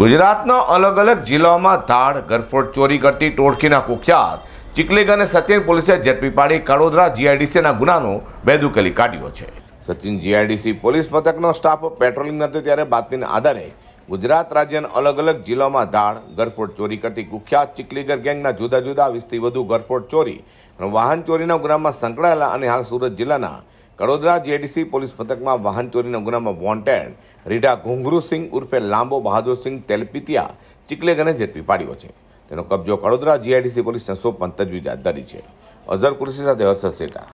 ગુજરાતના અલગ અલગ જિલ્લાઓમાં ધાડ ગરફોડ ચોરી કરતી ટોળકીના કુખ્યાત ચિકલિંગ અને સચિન પોલીસે ઝડપી પાડી કડોદરા જીઆઈડીસીના ગુનાનો બેદુકેલી કાઢ્યો છે સચિન જીઆઈડીસી પોલીસ મથકનો સ્ટાફ પેટ્રોલિંગ હતો ત્યારે બાતમીના આધારે ગુજરાત રાજ્યના અલગ અલગ જિલ્લામાં ધાડ ગરફોડ ચોરી કરતી કુખ્યાત ચિકલીગર ગેંગના જુદા જુદા વિસ્તી વધુ ગરફોડ ચોરી અને વાહન ચોરીના ગુનામાં સંકળાયેલા અને હાલ સુરત જિલ્લાના કડોદરા જીએડીસી પોલીસ પથકમાં વાહન ચોરીના ગુનામાં વોન્ટેડ રીઢા ઘુંઘરુસિંહ ઉર્ફે લાંબો બહાદુરસિંહ તેલપિતિયા ચિકલેગને ઝડપી પાડ્યો છે તેનો કબજો કડોદરા જીઆઈડીસી પોલીસને સોંપવાની તજવીજ હાથ ધરી છે અઝર કુરશી સાથે હર્ષદ સેટા